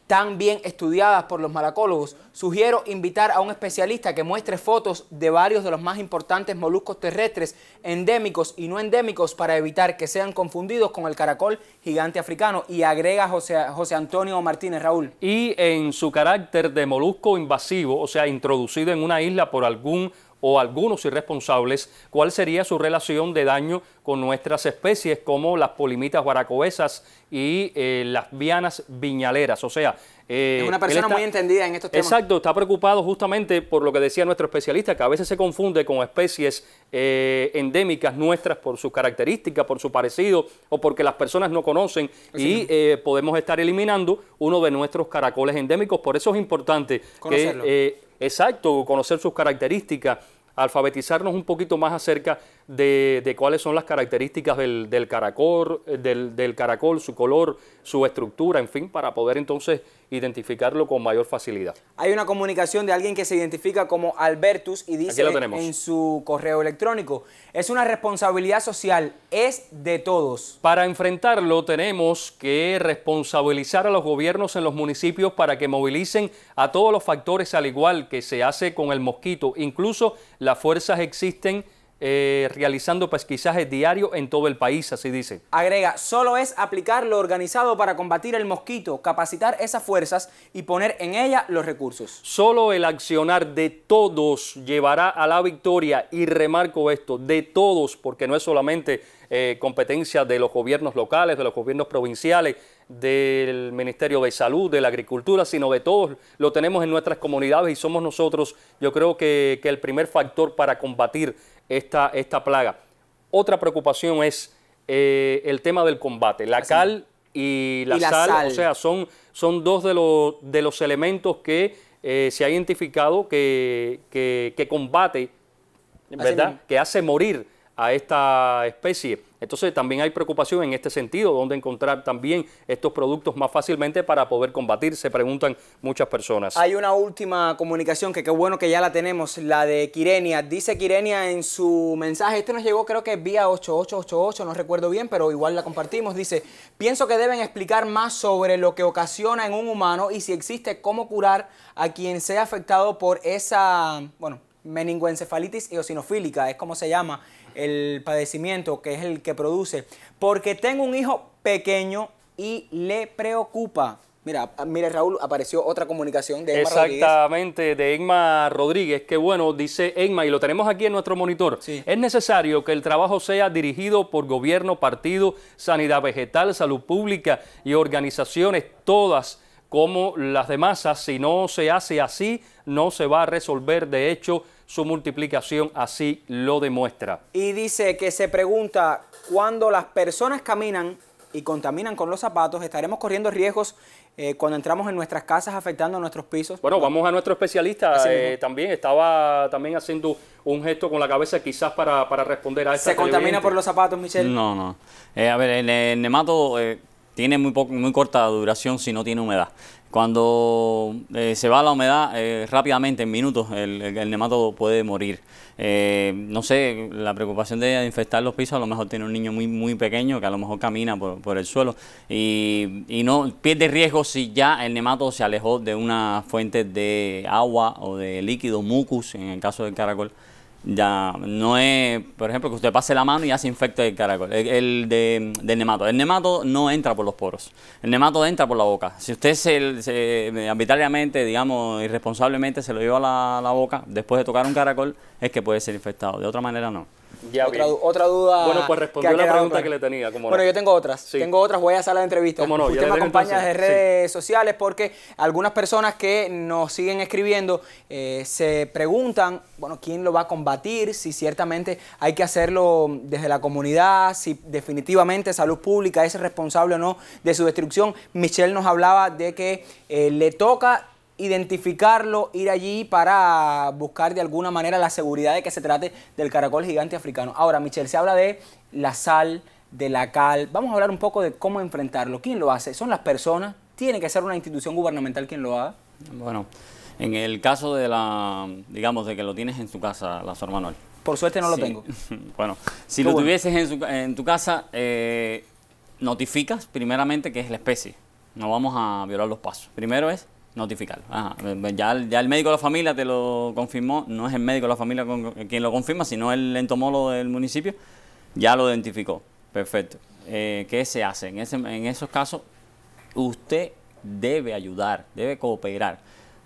tan bien estudiadas por los malacólogos, sugiero invitar a un especialista que muestre fotos de varios de los más importantes moluscos terrestres, endémicos y no endémicos, para evitar que sean confundidos con el caracol gigante africano. Y agrega José, José Antonio Martínez Raúl. Y en su carácter de molusco invasivo, o sea, introducido en una isla por algún o algunos irresponsables cuál sería su relación de daño con nuestras especies como las polimitas guaracoesas y eh, las vianas viñaleras. O sea, eh, es una persona muy entendida en estos temas. Exacto, está preocupado justamente por lo que decía nuestro especialista, que a veces se confunde con especies eh, endémicas nuestras por sus características, por su parecido o porque las personas no conocen y podemos estar eliminando uno de nuestros caracoles endémicos. Por eso es importante Conocerlo. Exacto, conocer sus características, alfabetizarnos un poquito más acerca de, cuáles son las características del, caracol, eh, del, del, caracol, su color, su estructura, en fin, para poder entonces identificarlo con mayor facilidad. Hay una comunicación de alguien que se identifica como Albertus y dice en su correo electrónico, es una responsabilidad social, es de todos. Para enfrentarlo tenemos que responsabilizar a los gobiernos en los municipios para que movilicen a todos los factores al igual que se hace con el mosquito. Incluso las fuerzas existen eh, realizando pesquisajes diarios en todo el país, así dice. Agrega, solo es aplicar lo organizado para combatir el mosquito, capacitar esas fuerzas y poner en ella los recursos. Solo el accionar de todos llevará a la victoria y remarco esto, de todos, porque no es solamente eh, competencia de los gobiernos locales, de los gobiernos provinciales, del Ministerio de Salud, de la Agricultura, sino de todos. Lo tenemos en nuestras comunidades y somos nosotros, yo creo que el primer factor para combatir esta, esta plaga. Otra preocupación es eh, el tema del combate. La ah, cal y la, sal, o sea, son, son dos de los, de los elementos que eh, se ha identificado que, que, que combate, ¿verdad? Que hace morir a esta especie. Entonces también hay preocupación en este sentido, donde encontrar también estos productos más fácilmente para poder combatir, se preguntan muchas personas. Hay una última comunicación que qué bueno que ya la tenemos, la de Quirenia. Dice Quirenia en su mensaje, este nos llegó creo que vía 8888, no recuerdo bien, pero igual la compartimos, dice, pienso que deben explicar más sobre lo que ocasiona en un humano y si existe cómo curar a quien sea afectado por esa, bueno, meningoencefalitis eosinofílica, es como se llama el padecimiento que es el que produce, porque tengo un hijo pequeño y le preocupa. Mira, mire Raúl, apareció otra comunicación de Rodríguez. Exactamente, de Emma Rodríguez, que bueno, dice Enma, y lo tenemos aquí en nuestro monitor. Es necesario que el trabajo sea dirigido por gobierno, partido, sanidad vegetal, salud pública y organizaciones, todas como las demás. Si no se hace así, no se va a resolver. De hecho, su multiplicación así lo demuestra. Y dice que se pregunta, cuando las personas caminan y contaminan con los zapatos, estaremos corriendo riesgos eh, cuando entramos en nuestras casas afectando a nuestros pisos. Bueno, vamos a nuestro especialista eh, también, estaba también haciendo un gesto con la cabeza quizás para, responder a esta ¿Se contamina por los zapatos, Michelle? No, no. Eh, a ver, el, nemato tiene muy, poco, muy corta duración si no tiene humedad. Cuando eh, se va la humedad eh, rápidamente, en minutos, el, nemato nematodo puede morir. Eh, no sé, la preocupación de infectar los pisos, a lo mejor tiene un niño muy, muy pequeño que a lo mejor camina por, el suelo y, y, no pierde riesgo si ya el nematodo se alejó de una fuente de agua o de líquido, mucus, en el caso del caracol. Ya, no es, por ejemplo, que usted pase la mano y ya se infecte el caracol, el, de, del nemato. El nemato no entra por los poros, el nemato entra por la boca. Si usted se, arbitrariamente, digamos, irresponsablemente se lo lleva a la boca después de tocar un caracol, es que puede ser infectado, de otra manera no otra, otra duda. Bueno, pues respondió la pregunta que le tenía. Como bueno, yo tengo otras. Tengo otras. Voy a hacer la de Como No? Usted me acompaña desde redes sociales porque algunas personas que nos siguen escribiendo eh, se preguntan, bueno, quién lo va a combatir, si ciertamente hay que hacerlo desde la comunidad, si definitivamente salud pública es responsable o no de su destrucción. Michelle nos hablaba de que eh, le toca identificarlo, ir allí para buscar de alguna manera la seguridad de que se trate del caracol gigante africano. Ahora, Michelle, se habla de la sal, de la cal. Vamos a hablar un poco de cómo enfrentarlo. ¿Quién lo hace? ¿Son las personas? ¿Tiene que ser una institución gubernamental quien lo haga? Bueno, en el caso de la, digamos, de que lo tienes en tu casa, la Sor Manuel. Por suerte no lo tengo. bueno, si lo tuvieses en, tu casa, eh, notificas primeramente que es la especie. No vamos a violar los pasos. Primero es Notificar. Eh, ya, el médico de la familia te lo confirmó, no es el médico de la familia quien lo confirma, sino el entomólogo del municipio, ya lo identificó. Perfecto. Eh, ¿Qué se hace? En, ese, esos casos, usted debe ayudar, debe cooperar.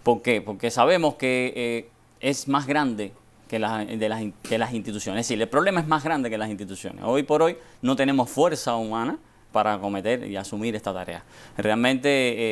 ¿Por qué? Porque sabemos que eh, es más grande que que las instituciones. Es decir, el problema es más grande que las instituciones. Hoy por hoy no tenemos fuerza humana para acometer y asumir esta tarea. Realmente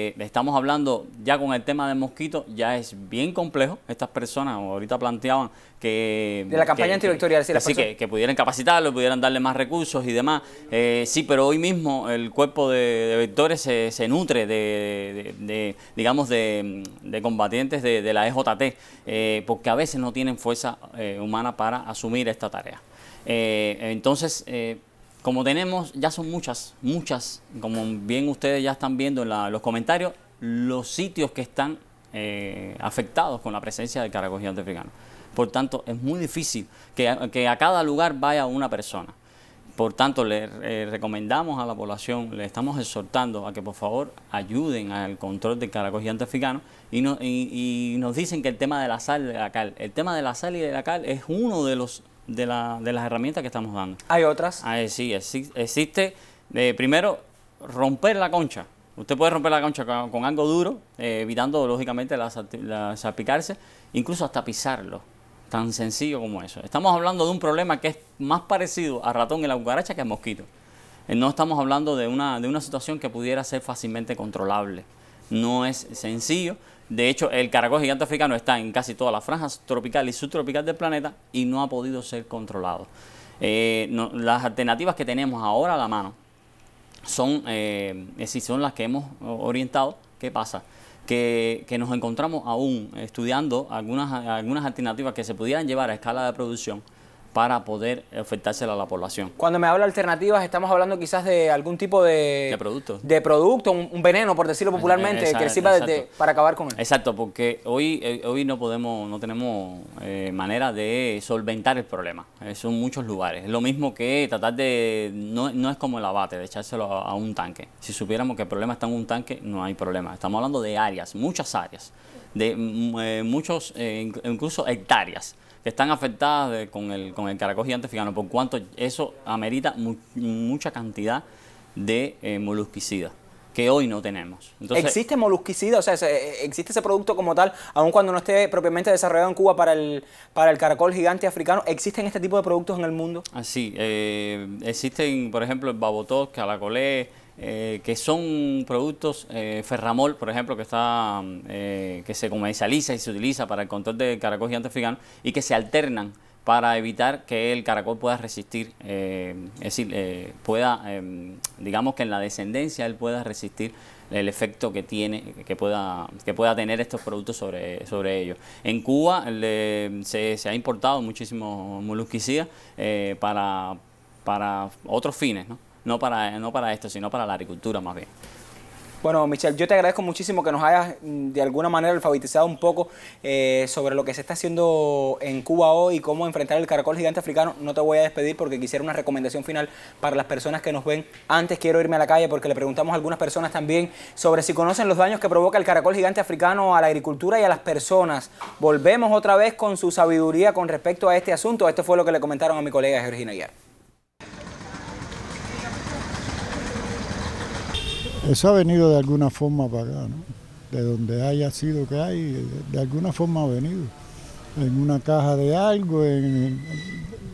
eh, estamos hablando ya con el tema del mosquito, ya es bien complejo. Estas personas ahorita planteaban que... De la campaña antivectorial, sí. Así que, que, pudieran capacitarlo, pudieran darle más recursos y demás. Eh, sí, pero hoy mismo el cuerpo de, de vectores se, nutre de, de, digamos, de, combatientes de, la EJT, eh, porque a veces no tienen fuerza humana para asumir esta tarea. entonces como tenemos, ya son muchas, muchas, como bien ustedes ya están viendo en los comentarios, los sitios que están eh, afectados con la presencia del caracol gigante africano. Por tanto, es muy difícil que, a, cada lugar vaya una persona. Por tanto, le eh, recomendamos a la población, le estamos exhortando a que por favor ayuden al control del caracol gigante africano y, y, nos dicen que el tema de la sal de la cal, el tema de la sal y de la cal es uno de los de, las herramientas que estamos dando. ¿Hay otras? Ah, eh, sí, existe, eh, primero, romper la concha. Usted puede romper la concha con, algo duro, eh, evitando lógicamente la, la, salpicarse, incluso hasta pisarlo. Tan sencillo como eso. Estamos hablando de un problema que es más parecido a ratón y la cucaracha que a mosquito. No estamos hablando de una, de una situación que pudiera ser fácilmente controlable. No es sencillo, de hecho, el caracol gigante africano está en casi todas las franjas tropical y subtropical del planeta y no ha podido ser controlado. Eh, las alternativas que tenemos ahora a la mano son, eh, son las que hemos orientado. ¿Qué pasa? Que, que, nos encontramos aún estudiando algunas, algunas alternativas que se pudieran llevar a escala de producción para poder ofertársela a la población. Cuando me habla alternativas, estamos hablando quizás de algún tipo de... De producto. De producto, un, veneno, por decirlo eh, popularmente, que sirva para acabar con él. Exacto, porque hoy, eh, hoy no podemos, no tenemos eh, manera de solventar el problema. son muchos lugares. Es lo mismo que tratar de... No, es como el abate, de echárselo a, un tanque. Si supiéramos que el problema está en un tanque, no hay problema. Estamos hablando de áreas, muchas áreas, de mm, muchos, incluso hectáreas están afectadas con, el, con el caracol gigante africano, por cuanto eso amerita mucha cantidad de eh, molusquicida, que hoy no tenemos. ¿Existe molusquicida? O sea, ¿existe ese producto como tal, aun cuando no esté propiamente desarrollado en Cuba para el, para el caracol gigante africano? ¿Existen este tipo de productos en el mundo? Así, ah, eh, existen, por ejemplo, el babotós, calacolé, eh, que son productos eh, ferramol, por ejemplo, que está eh, que se comercializa y se utiliza para el control de caracol gigante africano y que se alternan para evitar que el caracol pueda resistir, es decir, pueda, digamos que en la descendencia él pueda resistir el efecto que tiene, que pueda, que pueda tener estos productos sobre, sobre ellos. En Cuba se, se, ha importado muchísimo molusquicida para, para otros fines, ¿no? no para, no para esto, sino para la agricultura más bien. Bueno, Michelle, yo te agradezco muchísimo que nos hayas mm, de alguna manera alfabetizado un poco eh, sobre lo que se está haciendo en Cuba hoy y cómo enfrentar el caracol gigante africano. No te voy a despedir porque quisiera una recomendación final para las personas que nos ven. Antes quiero irme a la calle porque le preguntamos a algunas personas también sobre si conocen los daños que provoca el caracol gigante africano a la agricultura y a las personas. Volvemos otra vez con su sabiduría con respecto a este asunto. Esto fue lo que le comentaron a mi colega Georgina Aguiar. Eso pues ha venido de alguna forma para acá, ¿no? De donde haya sido que hay, de alguna forma ha venido. En una caja de algo, en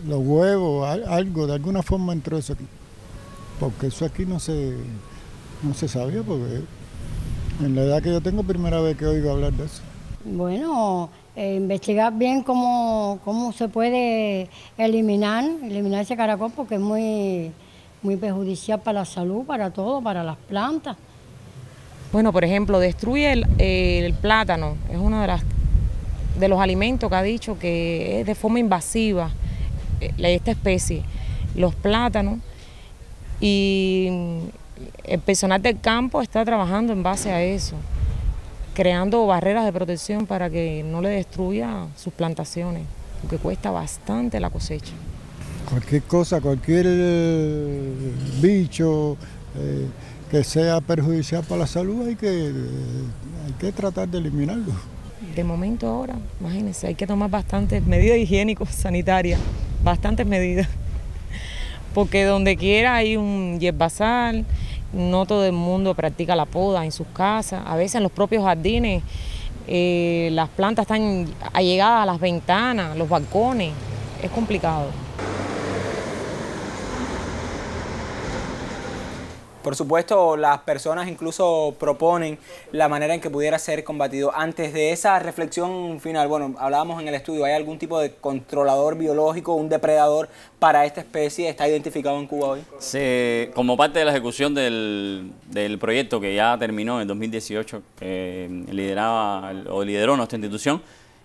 los huevos, algo, de alguna forma entró eso aquí. Porque eso aquí no se, no se sabía, porque en la edad que yo tengo, primera vez que oigo hablar de eso. Bueno, eh, investigar bien cómo, cómo se puede eliminar, eliminar ese caracol, porque es muy muy perjudicial para la salud, para todo, para las plantas. Bueno, por ejemplo, destruye el, eh, plátano, es uno de, de los alimentos que ha dicho que es de forma invasiva eh, esta especie, los plátanos, y el personal del campo está trabajando en base a eso, creando barreras de protección para que no le destruya sus plantaciones, porque cuesta bastante la cosecha cualquier cosa, cualquier eh, bicho eh, que sea perjudicial para la salud hay que, eh, que tratar de eliminarlo. De momento ahora, imagínense, hay que tomar bastantes medidas higiénico-sanitarias, bastantes medidas, porque donde quiera hay un yerbasal, no todo el mundo practica la poda en sus casas, a veces en los propios jardines las plantas están allegadas a las ventanas, los balcones, es complicado. Por supuesto, las personas incluso proponen la manera en que pudiera ser combatido. Antes de esa reflexión final, bueno, hablábamos en el estudio, ¿hay algún tipo de controlador biológico, un depredador para esta especie? ¿Está identificado en Cuba hoy? Sí, como parte de la ejecución del, del proyecto que ya terminó en 2018, lideraba o lideró nuestra institución,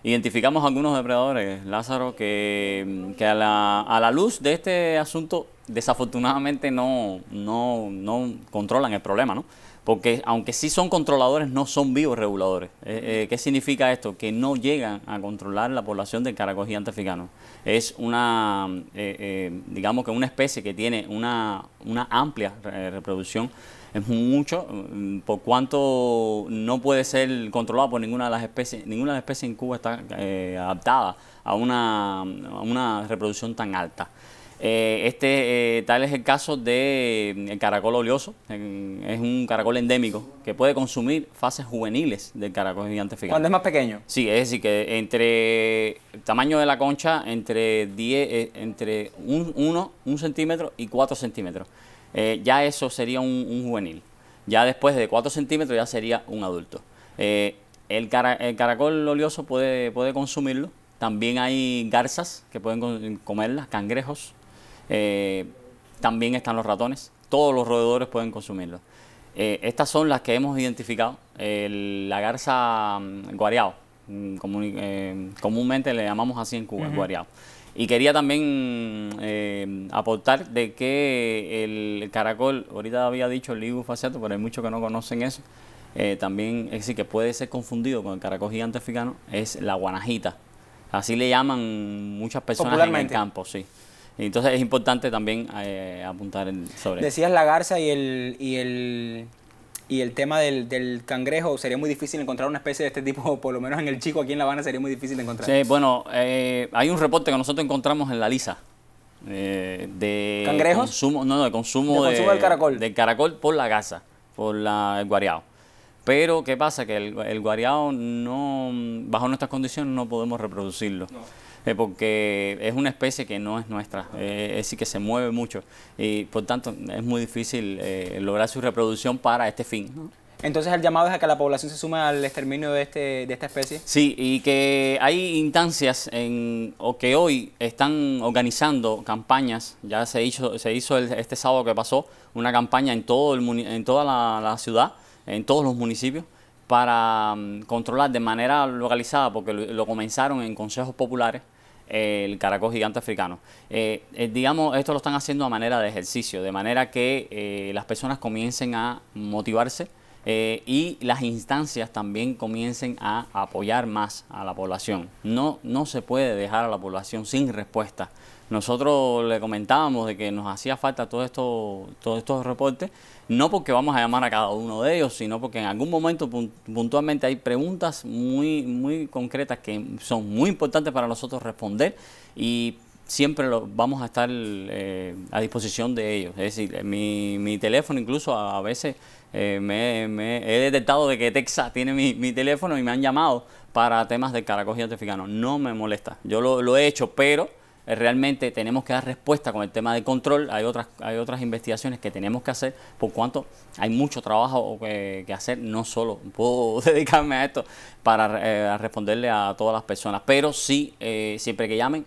Identificamos algunos depredadores, Lázaro, que, a, la, luz de este asunto desafortunadamente no, no, controlan el problema, ¿no? porque aunque sí son controladores, no son bioreguladores. Eh, eh, ¿Qué significa esto? Que no llegan a controlar la población del caracol gigante africano. Es una, eh, digamos que una especie que tiene una amplia reproducción es mucho, mm, por cuanto no puede ser controlado por ninguna de las especies, ninguna de las especies en Cuba está eh, adaptada a una, reproducción tan alta. Eh, este eh, tal es el caso del de, mm, caracol oleoso, es un caracol endémico que puede consumir fases juveniles del caracol gigante ¿Cuándo es más pequeño? Sí, es decir, que entre el tamaño de la concha, entre 10, entre 1 un, centímetro y 4 centímetros. Eh, ya eso sería un, juvenil. Ya después de 4 centímetros ya sería un adulto. Eh, el, caracol oleoso puede, puede consumirlo. También hay garzas que pueden comerlas, cangrejos. Eh, también están los ratones. Todos los roedores pueden consumirlo. estas son las que hemos identificado. la garza mm, guareado, mm, comúnmente le llamamos así en Cuba, guareado. Y quería también eh, aportar de que el caracol, ahorita había dicho el ligus faciato, pero hay muchos que no conocen eso. Eh, también es decir, que puede ser confundido con el caracol gigante africano, es la guanajita. Así le llaman muchas personas en el campo, sí. Entonces es importante también eh, apuntar sobre sobre Decías la garza y el, y el y el tema del, del, cangrejo sería muy difícil encontrar una especie de este tipo, por lo menos en el Chico, aquí en La Habana sería muy difícil encontrar. Sí, bueno, eh, hay un reporte que nosotros encontramos en la Lisa. Eh, de Consumo, no, no, de consumo, de del caracol. Del caracol por la gasa, por la, el Pero, ¿qué pasa? Que el, el no, bajo nuestras condiciones, no podemos reproducirlo. Eh, porque es una especie que no es nuestra, eh, es decir, que se mueve mucho y por tanto es muy difícil eh, lograr su reproducción para este fin. Entonces el llamado es a que la población se sume al exterminio de, este, de esta especie. Sí, y que hay instancias en, o que hoy están organizando campañas, ya se hizo, se hizo este sábado que pasó una campaña en, todo el, en toda la, ciudad, en todos los municipios, para mm, controlar de manera localizada, porque lo comenzaron en consejos populares, el caracol gigante africano. Eh, eh, digamos, esto lo están haciendo a manera de ejercicio, de manera que eh, las personas comiencen a motivarse y las instancias también comiencen a apoyar más a la población. No, no se puede dejar a la población sin respuesta. Nosotros le comentábamos de que nos hacía falta todo esto, todos estos reportes no porque vamos a llamar a cada uno de ellos, sino porque en algún momento puntualmente hay preguntas muy, muy concretas que son muy importantes para nosotros responder y siempre vamos a estar eh, a disposición de ellos. Es decir, eh, mi, teléfono incluso a, veces eh, he detectado de que Texas tiene mi, teléfono y me han llamado para temas de caracol y No me molesta, yo lo he hecho, pero eh, realmente tenemos que dar respuesta con el tema de control. Hay otras, hay otras investigaciones que tenemos que hacer, por cuanto hay mucho trabajo eh, que, hacer, no solo puedo dedicarme a esto para eh, responderle a todas las personas, pero sí, siempre que llamen,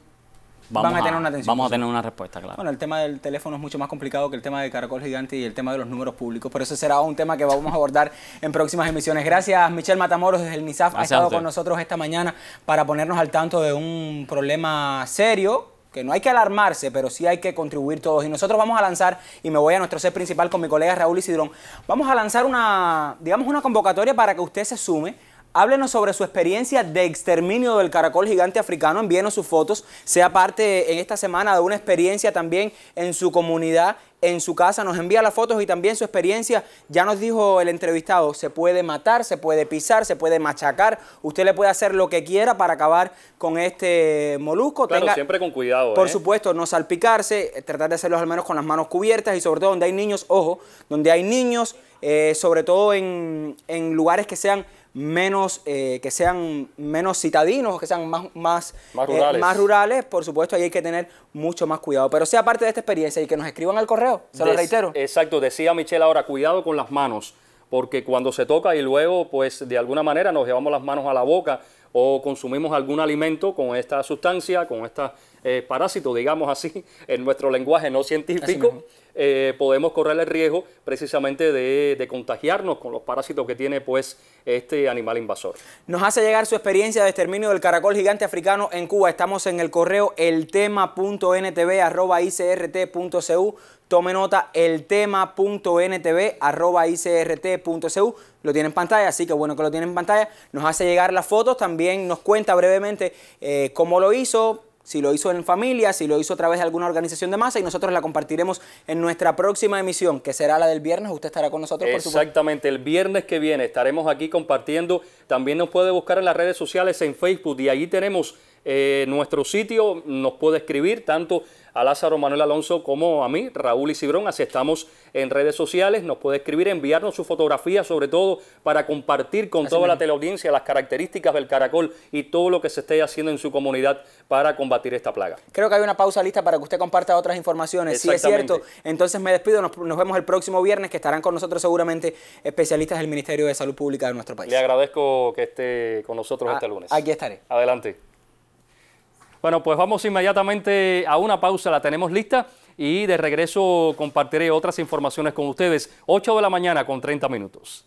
vamos a, tener una atención. Vamos a tener una respuesta, claro. Bueno, el tema del teléfono es mucho más complicado que el tema de Caracol Gigante y el tema de los números públicos, pero ese será un tema que vamos a abordar en próximas emisiones. Gracias, Michelle Matamoros desde el NISAF. ha estado con nosotros esta mañana para ponernos al tanto de un problema serio que no hay que alarmarse, pero sí hay que contribuir todos. Y nosotros vamos a lanzar, y me voy a nuestro set principal con mi colega Raúl Isidrón, vamos a lanzar una, digamos, una convocatoria para que usted se sume Háblenos sobre su experiencia de exterminio del caracol gigante africano, envíenos sus fotos, sea parte en esta semana de una experiencia también en su comunidad, en su casa, nos envía las fotos y también su experiencia, ya nos dijo el entrevistado, se puede matar, se puede pisar, se puede machacar, usted le puede hacer lo que quiera para acabar con este molusco. Claro, siempre con cuidado. Por ¿eh? supuesto, no salpicarse, eh, tratar de hacerlo al menos con las manos cubiertas y sobre todo donde hay niños, ojo, donde hay niños, eh, sobre todo en, en lugares que sean menos, eh, que sean menos citadinos, que sean más, más, eh, más, rurales. por supuesto, ahí hay que tener mucho más cuidado. Pero sea parte de esta experiencia y que nos escriban al correo, se lo reitero. Exacto, decía Michelle ahora, cuidado con las manos, porque cuando se toca y luego, pues de alguna manera nos llevamos las manos a la boca o consumimos algún alimento con esta sustancia, con esta... Eh, parásitos, digamos así, en nuestro lenguaje no científico, eh, podemos correr el riesgo precisamente de, contagiarnos con los parásitos que tiene pues este animal invasor. Nos hace llegar su experiencia de exterminio del caracol gigante africano en Cuba. Estamos en el correo eltema.ntv.icrt.cu. Tome nota, eltema.ntv.icrt.cu. Lo tiene en pantalla, así que bueno que lo tiene en pantalla. Nos hace llegar las fotos, también nos cuenta brevemente eh, cómo lo hizo, si lo hizo en familia, si lo hizo a través de alguna organización de masa y nosotros la compartiremos en nuestra próxima emisión, que será la del viernes. Usted estará con nosotros, por Exactamente, el viernes que viene estaremos aquí compartiendo. También nos puede buscar en las redes sociales, en Facebook, y allí tenemos eh, nuestro sitio nos puede escribir tanto a Lázaro Manuel Alonso como a mí, Raúl Cibrón, Así estamos en redes sociales. Nos puede escribir, enviarnos su fotografía, sobre todo para compartir con toda la teleaudiencia las características del caracol y todo lo que se esté haciendo en su comunidad para combatir esta plaga. Creo que hay una pausa lista para que usted comparta otras informaciones. Si es cierto, entonces me despido. Nos, vemos el próximo viernes, que estarán con nosotros seguramente especialistas del Ministerio de Salud Pública de nuestro país. Le agradezco que esté con nosotros ah, este lunes. Aquí estaré. Adelante. Bueno, pues vamos inmediatamente a una pausa, la tenemos lista y de regreso compartiré otras informaciones con ustedes. 8 de la mañana con 30 minutos.